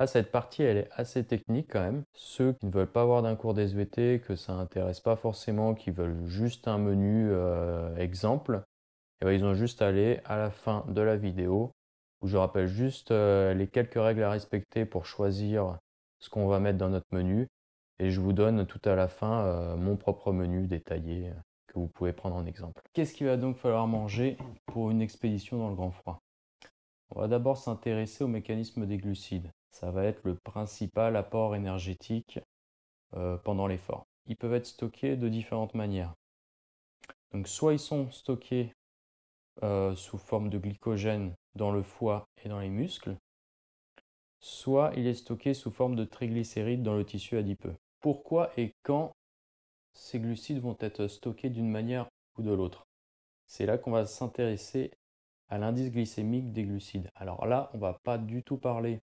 Ah, cette partie, elle est assez technique quand même. Ceux qui ne veulent pas avoir d'un cours d'SVT, que ça n'intéresse pas forcément, qui veulent juste un menu euh, exemple, eh ben, ils ont juste à aller à la fin de la vidéo où je rappelle juste euh, les quelques règles à respecter pour choisir ce qu'on va mettre dans notre menu. Et je vous donne tout à la fin euh, mon propre menu détaillé que vous pouvez prendre en exemple. Qu'est-ce qu'il va donc falloir manger pour une expédition dans le grand froid On va d'abord s'intéresser au mécanisme des glucides ça va être le principal apport énergétique euh, pendant l'effort. Ils peuvent être stockés de différentes manières. Donc soit ils sont stockés euh, sous forme de glycogène dans le foie et dans les muscles, soit il est stocké sous forme de triglycérides dans le tissu adipeux. Pourquoi et quand ces glucides vont être stockés d'une manière ou de l'autre C'est là qu'on va s'intéresser à l'indice glycémique des glucides. Alors là, on ne va pas du tout parler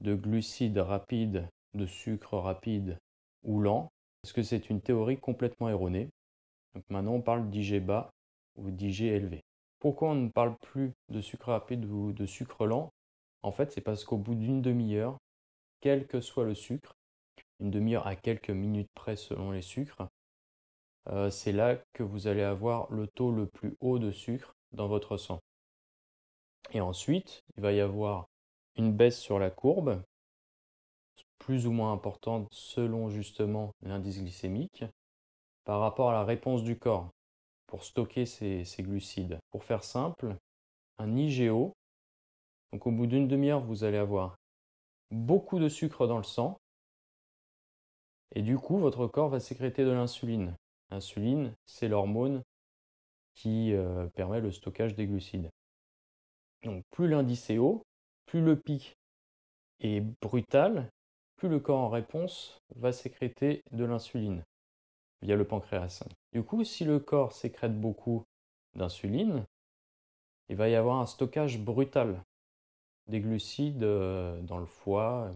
de glucides rapides, de sucre rapide ou lent, parce que c'est une théorie complètement erronée. Donc maintenant, on parle d'IG bas ou d'IG élevé. Pourquoi on ne parle plus de sucre rapide ou de sucre lent En fait, c'est parce qu'au bout d'une demi-heure, quel que soit le sucre, une demi-heure à quelques minutes près selon les sucres, euh, c'est là que vous allez avoir le taux le plus haut de sucre dans votre sang. Et ensuite, il va y avoir une baisse sur la courbe, plus ou moins importante selon justement l'indice glycémique, par rapport à la réponse du corps pour stocker ces, glucides. Pour faire simple, un IGO, donc au bout d'une demi-heure, vous allez avoir beaucoup de sucre dans le sang, et du coup, votre corps va sécréter de l'insuline. L'insuline, c'est l'hormone qui euh, permet le stockage des glucides. Donc plus l'indice est haut, plus le pic est brutal, plus le corps en réponse va sécréter de l'insuline via le pancréas. Du coup, si le corps sécrète beaucoup d'insuline, il va y avoir un stockage brutal des glucides euh, dans le foie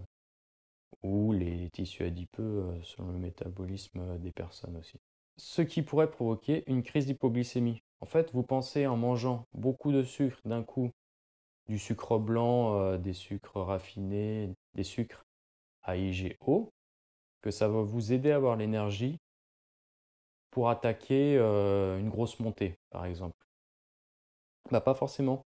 ou les tissus adipeux euh, selon le métabolisme des personnes aussi. Ce qui pourrait provoquer une crise d'hypoglycémie. En fait, vous pensez en mangeant beaucoup de sucre d'un coup du sucre blanc, euh, des sucres raffinés, des sucres à IGO, que ça va vous aider à avoir l'énergie pour attaquer euh, une grosse montée, par exemple. Bah, pas forcément,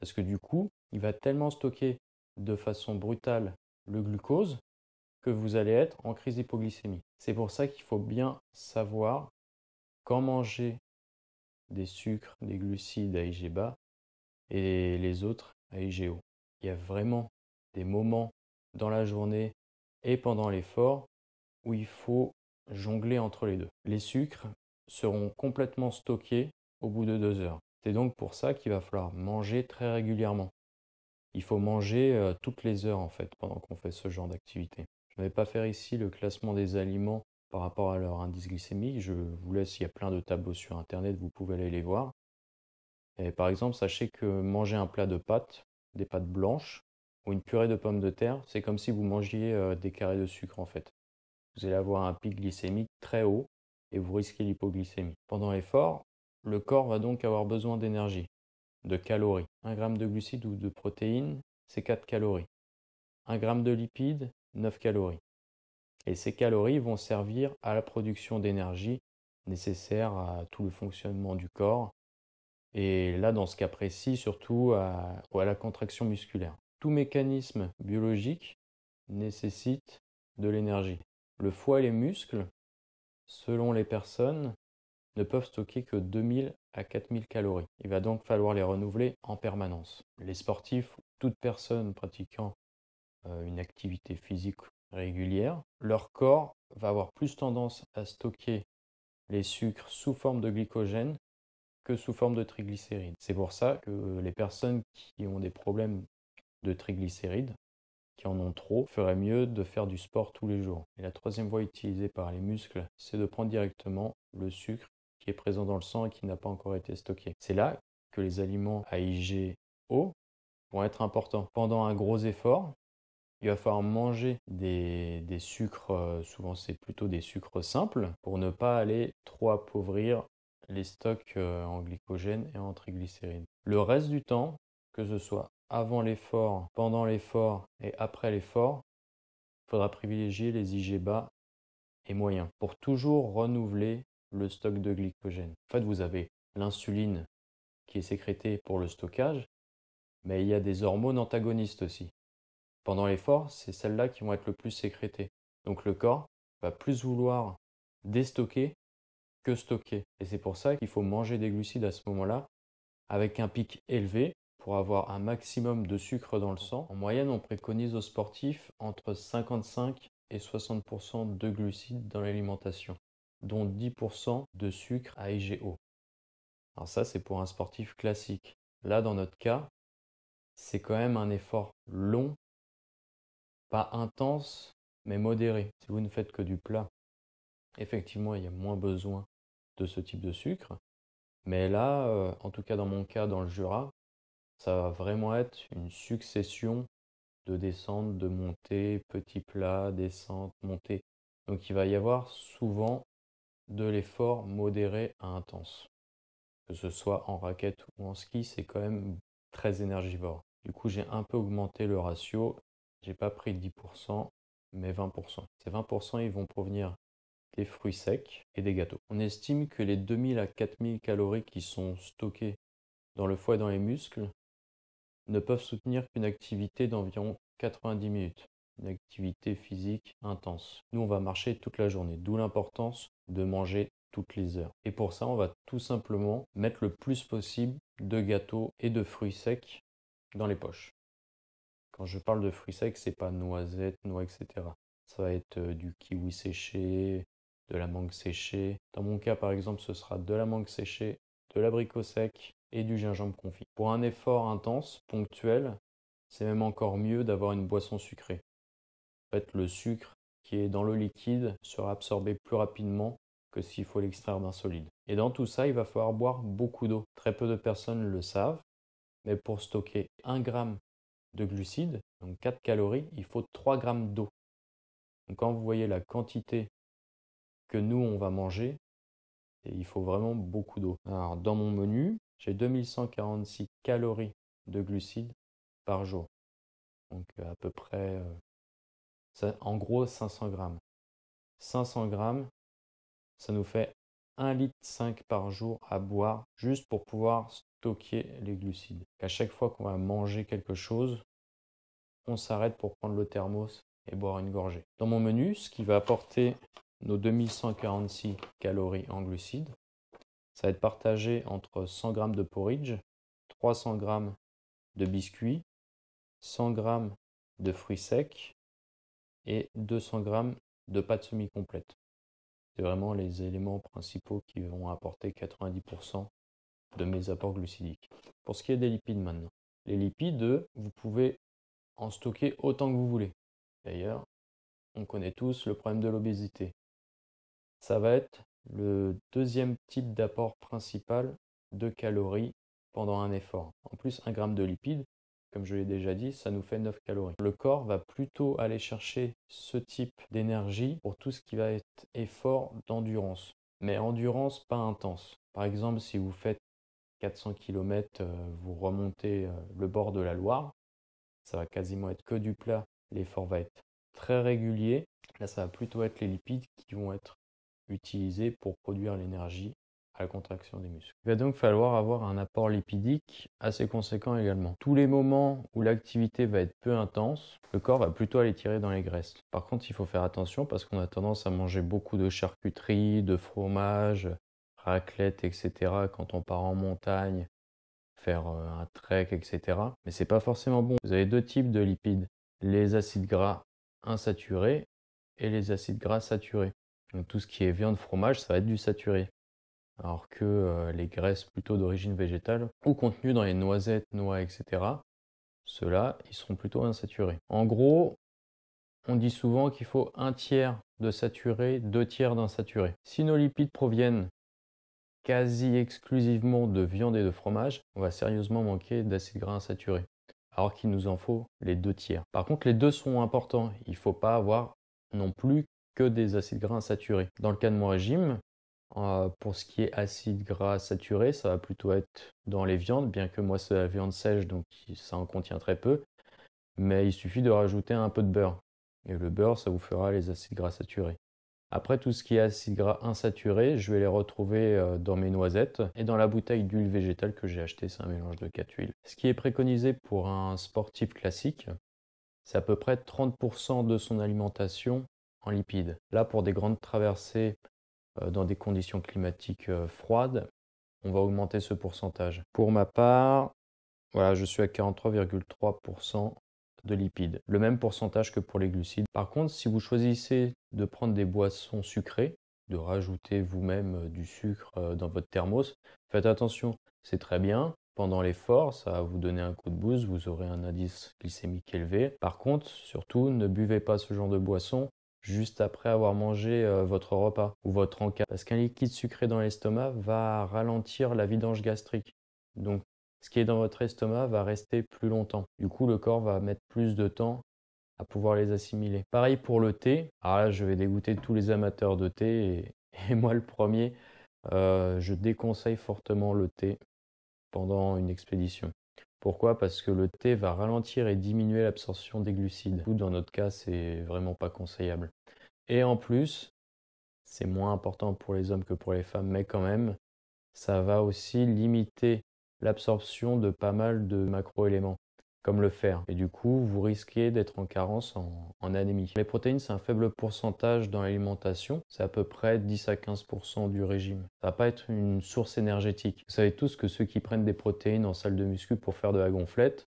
parce que du coup, il va tellement stocker de façon brutale le glucose que vous allez être en crise d'hypoglycémie. C'est pour ça qu'il faut bien savoir quand manger des sucres, des glucides à IG bas, et les autres à IGO. Il y a vraiment des moments dans la journée et pendant l'effort où il faut jongler entre les deux. Les sucres seront complètement stockés au bout de deux heures. C'est donc pour ça qu'il va falloir manger très régulièrement. Il faut manger euh, toutes les heures en fait pendant qu'on fait ce genre d'activité. Je ne vais pas faire ici le classement des aliments par rapport à leur indice glycémique. Je vous laisse, il y a plein de tableaux sur Internet, vous pouvez aller les voir par exemple, sachez que manger un plat de pâtes, des pâtes blanches, ou une purée de pommes de terre, c'est comme si vous mangiez euh, des carrés de sucre en fait. Vous allez avoir un pic glycémique très haut et vous risquez l'hypoglycémie. Pendant l'effort, le corps va donc avoir besoin d'énergie, de calories. 1 g de glucides ou de protéines, c'est 4 calories. 1 g de lipides, 9 calories. Et ces calories vont servir à la production d'énergie nécessaire à tout le fonctionnement du corps et là dans ce cas précis surtout à, la contraction musculaire. Tout mécanisme biologique nécessite de l'énergie. Le foie et les muscles, selon les personnes, ne peuvent stocker que 2000 à 4000 calories. Il va donc falloir les renouveler en permanence. Les sportifs, toute personne pratiquant euh, une activité physique régulière, leur corps va avoir plus tendance à stocker les sucres sous forme de glycogène que sous forme de triglycérides. C'est pour ça que les personnes qui ont des problèmes de triglycérides, qui en ont trop, feraient mieux de faire du sport tous les jours. Et la troisième voie utilisée par les muscles, c'est de prendre directement le sucre qui est présent dans le sang et qui n'a pas encore été stocké. C'est là que les aliments à IG haut vont être importants. Pendant un gros effort, il va falloir manger des, des sucres, euh, souvent c'est plutôt des sucres simples, pour ne pas aller trop appauvrir les stocks euh, en glycogène et en triglycérine. Le reste du temps, que ce soit avant l'effort, pendant l'effort et après l'effort, il faudra privilégier les IG bas et moyens pour toujours renouveler le stock de glycogène. En fait, vous avez l'insuline qui est sécrétée pour le stockage, mais il y a des hormones antagonistes aussi. Pendant l'effort, c'est celles-là qui vont être le plus sécrétées. Donc le corps va plus vouloir déstocker que stocker. Et c'est pour ça qu'il faut manger des glucides à ce moment-là, avec un pic élevé pour avoir un maximum de sucre dans le sang. En moyenne, on préconise aux sportifs entre 55 et 60% de glucides dans l'alimentation, dont 10% de sucre à IGO. Alors ça, c'est pour un sportif classique. Là, dans notre cas, c'est quand même un effort long, pas intense, mais modéré. Si vous ne faites que du plat, effectivement, il y a moins besoin de ce type de sucre. Mais là, euh, en tout cas dans mon cas, dans le Jura, ça va vraiment être une succession de descentes, de montées, petits plats, descentes, montées. Donc il va y avoir souvent de l'effort modéré à intense. Que ce soit en raquette ou en ski, c'est quand même très énergivore. Du coup, j'ai un peu augmenté le ratio. J'ai pas pris 10%, mais 20%. Ces 20%, ils vont provenir des fruits secs et des gâteaux. On estime que les 2000 à 4000 calories qui sont stockées dans le foie et dans les muscles ne peuvent soutenir qu'une activité d'environ 90 minutes, une activité physique intense. Nous, on va marcher toute la journée, d'où l'importance de manger toutes les heures. Et pour ça, on va tout simplement mettre le plus possible de gâteaux et de fruits secs dans les poches. Quand je parle de fruits secs, c'est pas noisettes, noix, etc. Ça va être euh, du kiwi séché, de la mangue séchée. Dans mon cas, par exemple, ce sera de la mangue séchée, de l'abricot sec et du gingembre confit. Pour un effort intense, ponctuel, c'est même encore mieux d'avoir une boisson sucrée. En fait, le sucre qui est dans le liquide sera absorbé plus rapidement que s'il faut l'extraire d'un solide. Et dans tout ça, il va falloir boire beaucoup d'eau. Très peu de personnes le savent, mais pour stocker 1 g de glucides, donc 4 calories, il faut 3 g d'eau. Donc quand vous voyez la quantité que nous on va manger. Et il faut vraiment beaucoup d'eau. Alors dans mon menu, j'ai 2146 calories de glucides par jour. Donc à peu près, euh, en gros 500 grammes. 500 grammes, ça nous fait 1,5 litre par jour à boire juste pour pouvoir stocker les glucides. à chaque fois qu'on va manger quelque chose, on s'arrête pour prendre le thermos et boire une gorgée. Dans mon menu, ce qui va apporter nos 2146 calories en glucides. Ça va être partagé entre 100 g de porridge, 300 g de biscuits, 100 g de fruits secs et 200 g de pâte semi-complète. C'est vraiment les éléments principaux qui vont apporter 90% de mes apports glucidiques. Pour ce qui est des lipides maintenant, les lipides, vous pouvez en stocker autant que vous voulez. D'ailleurs, on connaît tous le problème de l'obésité. Ça va être le deuxième type d'apport principal de calories pendant un effort. En plus, un gramme de lipides, comme je l'ai déjà dit, ça nous fait 9 calories. Le corps va plutôt aller chercher ce type d'énergie pour tout ce qui va être effort d'endurance. Mais endurance pas intense. Par exemple, si vous faites 400 km, euh, vous remontez euh, le bord de la Loire, ça va quasiment être que du plat. L'effort va être très régulier. Là, ça va plutôt être les lipides qui vont être utilisés pour produire l'énergie à la contraction des muscles. Il va donc falloir avoir un apport lipidique assez conséquent également. Tous les moments où l'activité va être peu intense, le corps va plutôt aller tirer dans les graisses. Par contre, il faut faire attention parce qu'on a tendance à manger beaucoup de charcuterie, de fromage, raclette, etc. quand on part en montagne, faire euh, un trek, etc. Mais c'est pas forcément bon. Vous avez deux types de lipides les acides gras insaturés et les acides gras saturés tout ce qui est viande, fromage, ça va être du saturé. Alors que euh, les graisses plutôt d'origine végétale ou contenues dans les noisettes, noix, etc., ceux-là, ils seront plutôt insaturés. En gros, on dit souvent qu'il faut un tiers de saturé, deux tiers d'insaturé. Si nos lipides proviennent quasi exclusivement de viande et de fromage, on va sérieusement manquer d'acides gras insaturés, alors qu'il nous en faut les deux tiers. Par contre, les deux sont importants. Il ne faut pas avoir non plus que des acides gras insaturés. Dans le cas de mon régime, euh, pour ce qui est acides gras saturés, ça va plutôt être dans les viandes, bien que moi c'est la viande sèche, donc ça en contient très peu. Mais il suffit de rajouter un peu de beurre. Et le beurre, ça vous fera les acides gras saturés. Après tout ce qui est acides gras insaturés, je vais les retrouver euh, dans mes noisettes et dans la bouteille d'huile végétale que j'ai achetée, c'est un mélange de 4 huiles. Ce qui est préconisé pour un sportif classique, c'est à peu près 30% de son alimentation lipides. Là, pour des grandes traversées euh, dans des conditions climatiques euh, froides, on va augmenter ce pourcentage. Pour ma part, voilà, je suis à 43,3% de lipides, le même pourcentage que pour les glucides. Par contre, si vous choisissez de prendre des boissons sucrées, de rajouter vous-même euh, du sucre dans votre thermos, faites attention, c'est très bien. Pendant l'effort, ça va vous donner un coup de boost, vous aurez un indice glycémique élevé. Par contre, surtout, ne buvez pas ce genre de boisson juste après avoir mangé euh, votre repas ou votre encas. Parce qu'un liquide sucré dans l'estomac va ralentir la vidange gastrique. Donc ce qui est dans votre estomac va rester plus longtemps. Du coup, le corps va mettre plus de temps à pouvoir les assimiler. Pareil pour le thé. Alors là, je vais dégoûter tous les amateurs de thé et, moi le premier. Euh, je déconseille fortement le thé pendant une expédition. Pourquoi Parce que le thé va ralentir et diminuer l'absorption des glucides. Dans notre cas, c'est vraiment pas conseillable. Et en plus, c'est moins important pour les hommes que pour les femmes, mais quand même, ça va aussi limiter l'absorption de pas mal de macro-éléments, comme le fer. Et du coup, vous risquez d'être en carence en, anémie. Les protéines, c'est un faible pourcentage dans l'alimentation, c'est à peu près 10 à 15% du régime. Ça va pas être une source énergétique. Vous savez tous que ceux qui prennent des protéines en salle de muscu pour faire de la gonflette,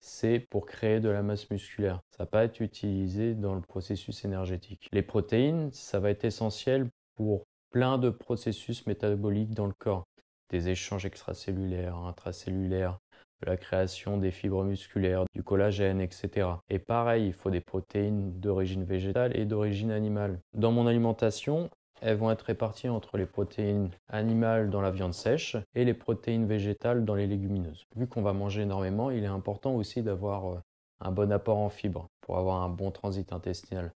c'est pour créer de la masse musculaire. Ça va pas être utilisé dans le processus énergétique. Les protéines, ça va être essentiel pour plein de processus métaboliques dans le corps. Des échanges extracellulaires, intracellulaires, de la création des fibres musculaires, du collagène, etc. Et pareil, il faut des protéines d'origine végétale et d'origine animale. Dans mon alimentation, elles vont être réparties entre les protéines animales dans la viande sèche et les protéines végétales dans les légumineuses. Vu qu'on va manger énormément, il est important aussi d'avoir euh, un bon apport en fibres pour avoir un bon transit intestinal.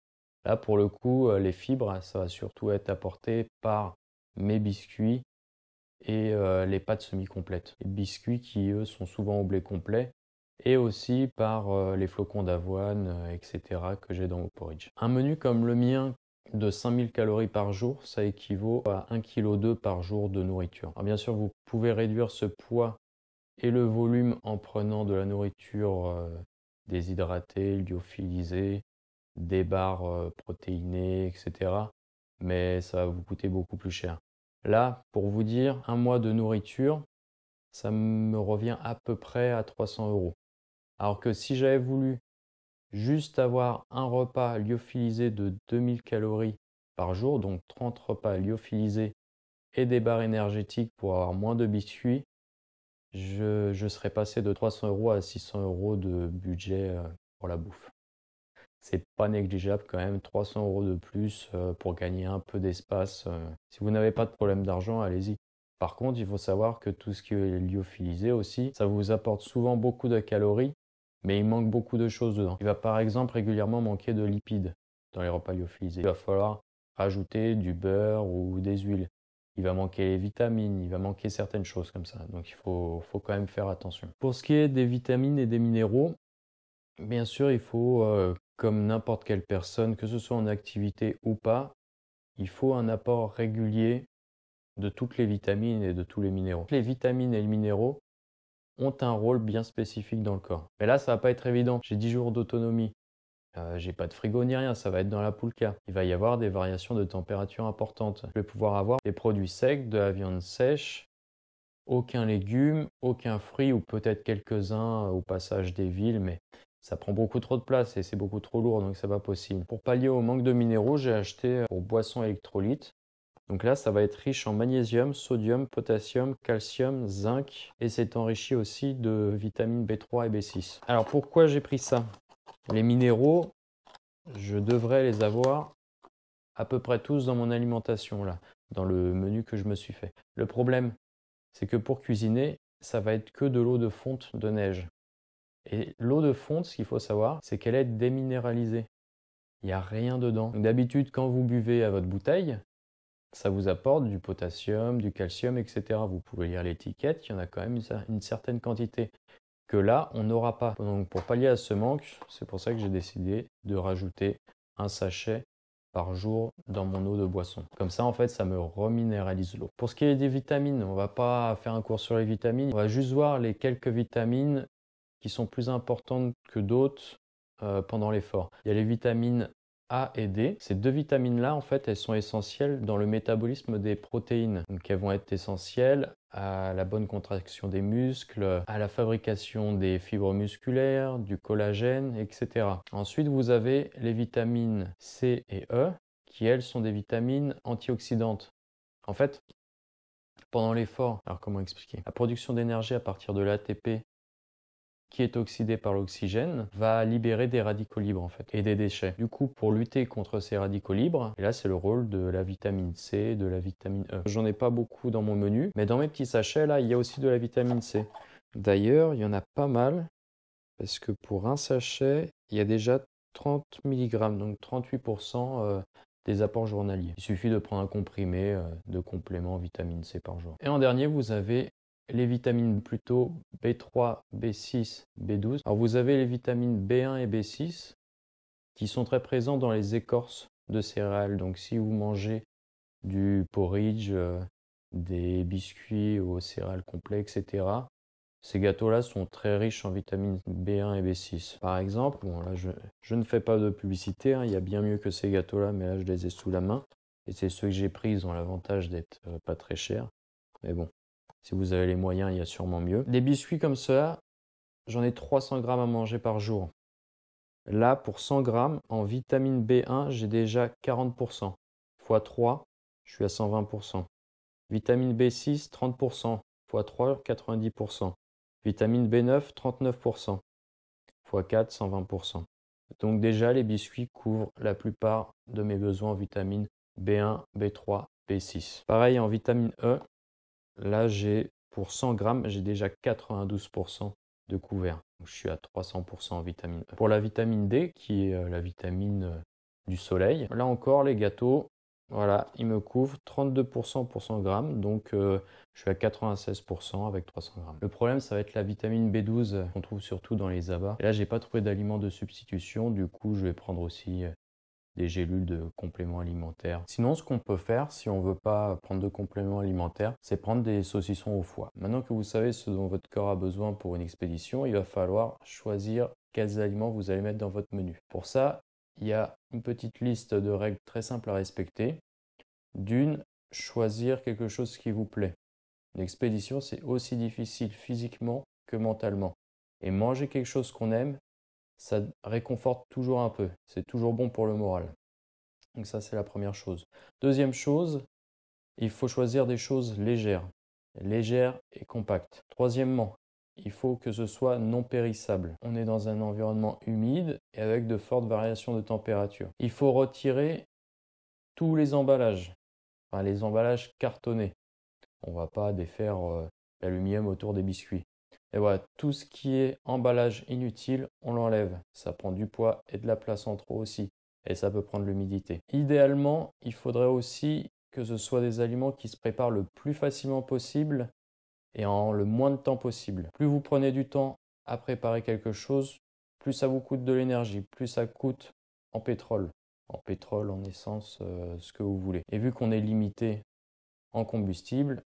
Là, pour le coup, euh, les fibres, ça va surtout être apporté par mes biscuits et euh, les pâtes semi-complètes. Les biscuits qui, eux, sont souvent au blé complet et aussi par les flocons d'avoine, etc. que j'ai dans mon porridge. Un menu comme le mien de 5000 calories par jour, ça équivaut à 1,2 kg par jour de nourriture. Alors bien sûr, vous pouvez réduire ce poids et le volume en prenant de la nourriture euh, déshydratée, lyophilisée, des barres euh, protéinées, etc. Mais ça va vous coûter beaucoup plus cher. Là, pour vous dire, un mois de nourriture, ça me revient à peu près à 300 euros. Alors que si j'avais voulu juste avoir un repas lyophilisé de 2000 calories par jour, donc 30 repas lyophilisés et des barres énergétiques pour avoir moins de biscuits, je, serais passé de 300 euros à 600 euros de budget euh, pour la bouffe. C'est pas négligeable quand même, 300 euros de plus euh, pour gagner un peu d'espace. Euh. Si vous n'avez pas de problème d'argent, allez-y. Par contre, il faut savoir que tout ce qui est lyophilisé aussi, ça vous apporte souvent beaucoup de calories mais il manque beaucoup de choses dedans. Il va par exemple régulièrement manquer de lipides dans les repas lyophilisés. Il va falloir rajouter du beurre ou des huiles. Il va manquer les vitamines, il va manquer certaines choses comme ça. Donc il faut, quand même faire attention. Pour ce qui est des vitamines et des minéraux, bien sûr, il faut, euh, comme n'importe quelle personne, que ce soit en activité ou pas, il faut un apport régulier de toutes les vitamines et de tous les minéraux. Les vitamines et les minéraux ont un rôle bien spécifique dans le corps. Mais là, ça va pas être évident. J'ai 10 jours d'autonomie. Euh, j'ai pas de frigo ni rien, ça va être dans la poulka. Il va y avoir des variations de température importantes. Je vais pouvoir avoir des produits secs, de la viande sèche, aucun légume, aucun fruit ou peut-être quelques-uns au passage des villes, mais ça prend beaucoup trop de place et c'est beaucoup trop lourd, donc va pas possible. Pour pallier au manque de minéraux, j'ai acheté aux euh, boissons électrolytes. Donc là, ça va être riche en magnésium, sodium, potassium, calcium, zinc et c'est enrichi aussi de vitamines B3 et B6. Alors pourquoi j'ai pris ça Les minéraux, je devrais les avoir à peu près tous dans mon alimentation là, dans le menu que je me suis fait. Le problème, c'est que pour cuisiner, ça va être que de l'eau de fonte de neige. Et l'eau de fonte, ce qu'il faut savoir, c'est qu'elle est déminéralisée. Il n'y a rien dedans. D'habitude, quand vous buvez à votre bouteille, ça vous apporte du potassium, du calcium, etc. Vous pouvez lire l'étiquette, il y en a quand même une certaine quantité que là, on n'aura pas. Donc pour pallier à ce manque, c'est pour ça que j'ai décidé de rajouter un sachet par jour dans mon eau de boisson. Comme ça, en fait, ça me reminéralise l'eau. Pour ce qui est des vitamines, on ne va pas faire un cours sur les vitamines, on va juste voir les quelques vitamines qui sont plus importantes que d'autres euh, pendant l'effort. Il y a les vitamines a et D. Ces deux vitamines-là, en fait, elles sont essentielles dans le métabolisme des protéines. Donc, elles vont être essentielles à la bonne contraction des muscles, à la fabrication des fibres musculaires, du collagène, etc. Ensuite, vous avez les vitamines C et E, qui, elles, sont des vitamines antioxydantes. En fait, pendant l'effort, alors comment expliquer La production d'énergie à partir de l'ATP qui est oxydé par l'oxygène, va libérer des radicaux libres en fait et des déchets. Du coup, pour lutter contre ces radicaux libres, et là c'est le rôle de la vitamine C, de la vitamine E. J'en ai pas beaucoup dans mon menu, mais dans mes petits sachets là, il y a aussi de la vitamine C. D'ailleurs, il y en a pas mal parce que pour un sachet, il y a déjà 30 mg, donc 38% euh, des apports journaliers. Il suffit de prendre un comprimé euh, de complément vitamine C par jour. Et en dernier, vous avez les vitamines plutôt B3, B6, B12. Alors vous avez les vitamines B1 et B6 qui sont très présents dans les écorces de céréales. Donc si vous mangez du porridge, euh, des biscuits aux céréales complets, etc., ces gâteaux-là sont très riches en vitamines B1 et B6. Par exemple, je, ne fais pas de publicité, hein, il y a bien mieux que ces gâteaux-là, mais là je les ai sous la main. Et c'est ceux que j'ai pris, ils ont l'avantage d'être euh, pas très chers. Mais bon, si vous avez les moyens, il y a sûrement mieux. Des biscuits comme ceux-là, j'en ai 300 grammes à manger par jour. Là, pour 100 grammes, en vitamine B1, j'ai déjà 40%. x 3, je suis à 120%. Vitamine B6, 30%. x 3, 90%. Vitamine B9, 39%. x 4, 120%. Donc déjà, les biscuits couvrent la plupart de mes besoins en vitamine B1, B3, B6. Pareil en vitamine E, Là, j'ai pour 100 grammes, j'ai déjà 92% de couvert. je suis à 300% en vitamine E. Pour la vitamine D, qui est euh, la vitamine euh, du soleil, là encore, les gâteaux, voilà, ils me couvrent 32% pour 100 grammes, donc euh, je suis à 96% avec 300 grammes. Le problème, ça va être la vitamine B12 qu'on trouve surtout dans les abats. Et là, j'ai pas trouvé d'aliment de substitution, du coup, je vais prendre aussi des gélules de compléments alimentaires. Sinon, ce qu'on peut faire si on ne veut pas prendre de compléments alimentaires, c'est prendre des saucissons au foie. Maintenant que vous savez ce dont votre corps a besoin pour une expédition, il va falloir choisir quels aliments vous allez mettre dans votre menu. Pour ça, il y a une petite liste de règles très simples à respecter. D'une, choisir quelque chose qui vous plaît. L'expédition, c'est aussi difficile physiquement que mentalement. Et manger quelque chose qu'on aime, ça réconforte toujours un peu. C'est toujours bon pour le moral. Donc ça, c'est la première chose. Deuxième chose, il faut choisir des choses légères, légères et compactes. Troisièmement, il faut que ce soit non périssable. On est dans un environnement humide et avec de fortes variations de température. Il faut retirer tous les emballages, enfin les emballages cartonnés. On ne va pas défaire euh, l'aluminium autour des biscuits. Et voilà, tout ce qui est emballage inutile, on l'enlève. Ça prend du poids et de la place en trop aussi. Et ça peut prendre l'humidité. Idéalement, il faudrait aussi que ce soit des aliments qui se préparent le plus facilement possible et en le moins de temps possible. Plus vous prenez du temps à préparer quelque chose, plus ça vous coûte de l'énergie, plus ça coûte en pétrole, en pétrole, en essence, euh, ce que vous voulez. Et vu qu'on est limité en combustible,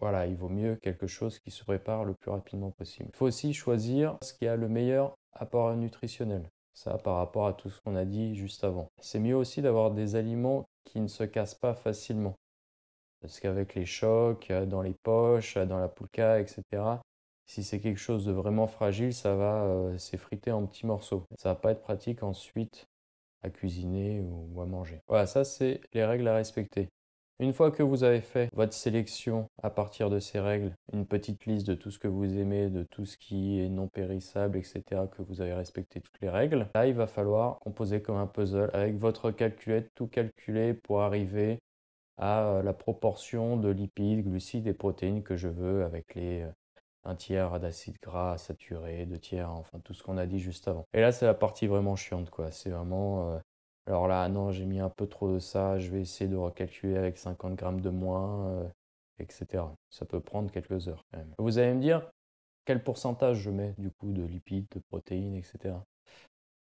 voilà, il vaut mieux quelque chose qui se prépare le plus rapidement possible. Il faut aussi choisir ce qui a le meilleur apport nutritionnel. Ça, par rapport à tout ce qu'on a dit juste avant. C'est mieux aussi d'avoir des aliments qui ne se cassent pas facilement. Parce qu'avec les chocs, euh, dans les poches, euh, dans la poulka, etc., si c'est quelque chose de vraiment fragile, ça va euh, s'effriter en petits morceaux. Ça va pas être pratique ensuite à cuisiner ou à manger. Voilà, ça c'est les règles à respecter. Une fois que vous avez fait votre sélection à partir de ces règles, une petite liste de tout ce que vous aimez, de tout ce qui est non périssable, etc., que vous avez respecté toutes les règles, là il va falloir composer comme un puzzle avec votre calculette, tout calculer pour arriver à euh, la proportion de lipides, glucides et protéines que je veux avec les euh, un tiers d'acide gras saturé, deux tiers, enfin tout ce qu'on a dit juste avant. Et là, c'est la partie vraiment chiante, quoi. C'est vraiment euh, alors là, non, j'ai mis un peu trop de ça, je vais essayer de recalculer avec 50 grammes de moins, euh, etc. Ça peut prendre quelques heures quand même. Vous allez me dire quel pourcentage je mets du coup de lipides, de protéines, etc.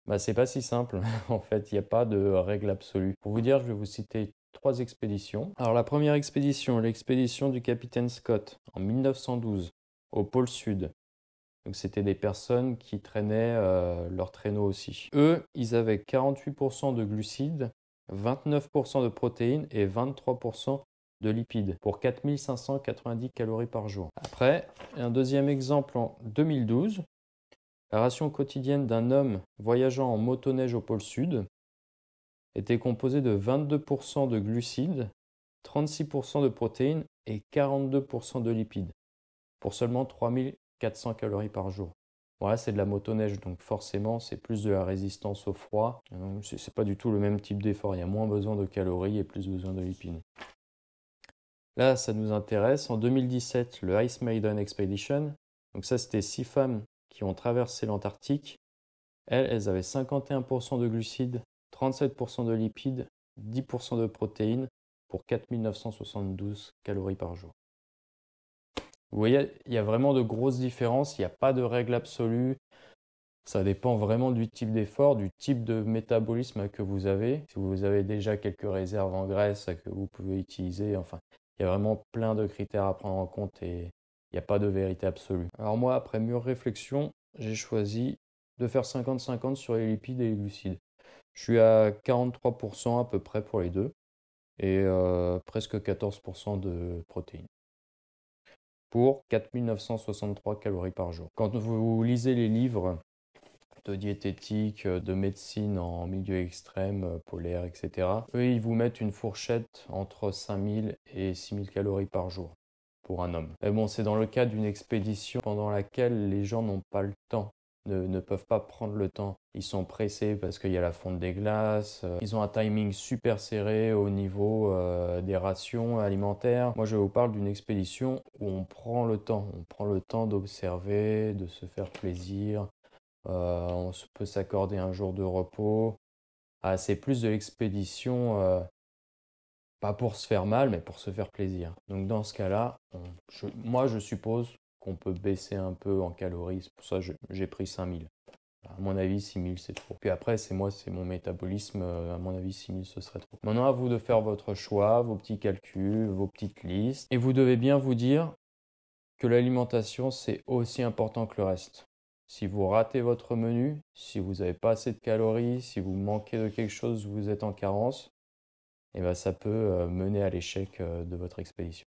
Bah, c'est pas si simple en fait, il n'y a pas de règle absolue. Pour vous dire, je vais vous citer trois expéditions. Alors la première expédition, l'expédition du capitaine Scott en 1912 au pôle sud. Donc c'était des personnes qui traînaient euh, leurs leur traîneau aussi. Eux, ils avaient 48% de glucides, 29% de protéines et 23% de lipides pour 4590 calories par jour. Après, un deuxième exemple en 2012, la ration quotidienne d'un homme voyageant en motoneige au pôle sud était composée de 22% de glucides, 36% de protéines et 42% de lipides pour seulement 3000 400 calories par jour. Voilà, c'est de la motoneige, donc forcément, c'est plus de la résistance au froid. Euh, c'est pas du tout le même type d'effort. Il y a moins besoin de calories et plus besoin de lipides. Là, ça nous intéresse. En 2017, le Ice Maiden Expedition. Donc ça, c'était six femmes qui ont traversé l'Antarctique. Elles, elles avaient 51% de glucides, 37% de lipides, 10% de protéines pour 4972 calories par jour. Vous voyez, il y a vraiment de grosses différences, il n'y a pas de règle absolue. Ça dépend vraiment du type d'effort, du type de métabolisme que vous avez. Si vous avez déjà quelques réserves en graisse que vous pouvez utiliser, enfin, il y a vraiment plein de critères à prendre en compte et il n'y a pas de vérité absolue. Alors moi, après mûre réflexion, j'ai choisi de faire 50-50 sur les lipides et les glucides. Je suis à 43% à peu près pour les deux et euh, presque 14% de protéines pour 4963 calories par jour. Quand vous lisez les livres de diététique, de médecine en milieu extrême, euh, polaire, etc., eux, ils vous mettent une fourchette entre 5000 et 6000 calories par jour pour un homme. Mais bon, c'est dans le cas d'une expédition pendant laquelle les gens n'ont pas le temps ne, peuvent pas prendre le temps. Ils sont pressés parce qu'il y a la fonte des glaces. Euh. Ils ont un timing super serré au niveau euh, des rations alimentaires. Moi, je vous parle d'une expédition où on prend le temps. On prend le temps d'observer, de se faire plaisir. Euh, on peut s'accorder un jour de repos. Ah, c'est plus de l'expédition, pas pour se faire mal, mais pour se faire plaisir. Donc dans ce cas-là, moi je suppose qu'on peut baisser un peu en calories. Pour ça, j'ai pris 5000. À mon avis, 6000, c'est trop. Puis après, c'est moi, c'est mon métabolisme. Euh, à mon avis, 6000, ce serait trop. Maintenant, à vous de faire votre choix, vos petits calculs, vos petites listes. Et vous devez bien vous dire que l'alimentation, c'est aussi important que le reste. Si vous ratez votre menu, si vous n'avez pas assez de calories, si vous manquez de quelque chose, vous êtes en carence, et eh ben, ça peut euh, mener à l'échec euh, de votre expédition.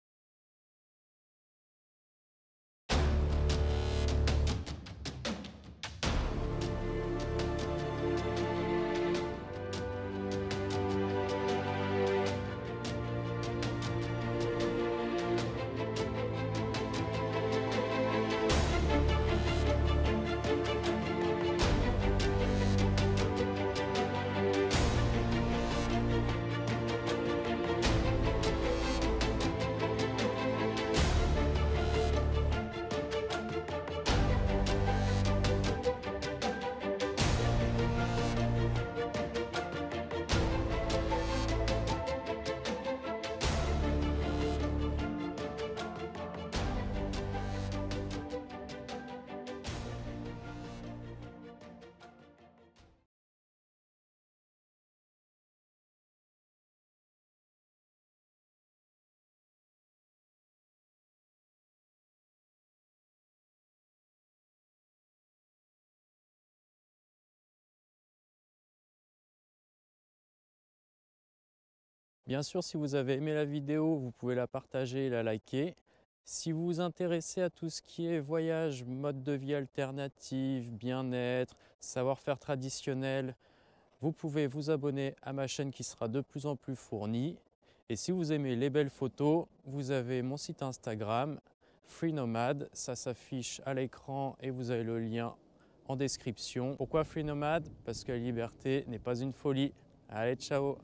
Bien sûr, si vous avez aimé la vidéo, vous pouvez la partager et la liker. Si vous vous intéressez à tout ce qui est voyage, mode de vie alternative, bien-être, savoir-faire traditionnel, vous pouvez vous abonner à ma chaîne qui sera de plus en plus fournie. Et si vous aimez les belles photos, vous avez mon site Instagram, Free Nomad. Ça s'affiche à l'écran et vous avez le lien en description. Pourquoi Free Nomad Parce que la liberté n'est pas une folie. Allez, ciao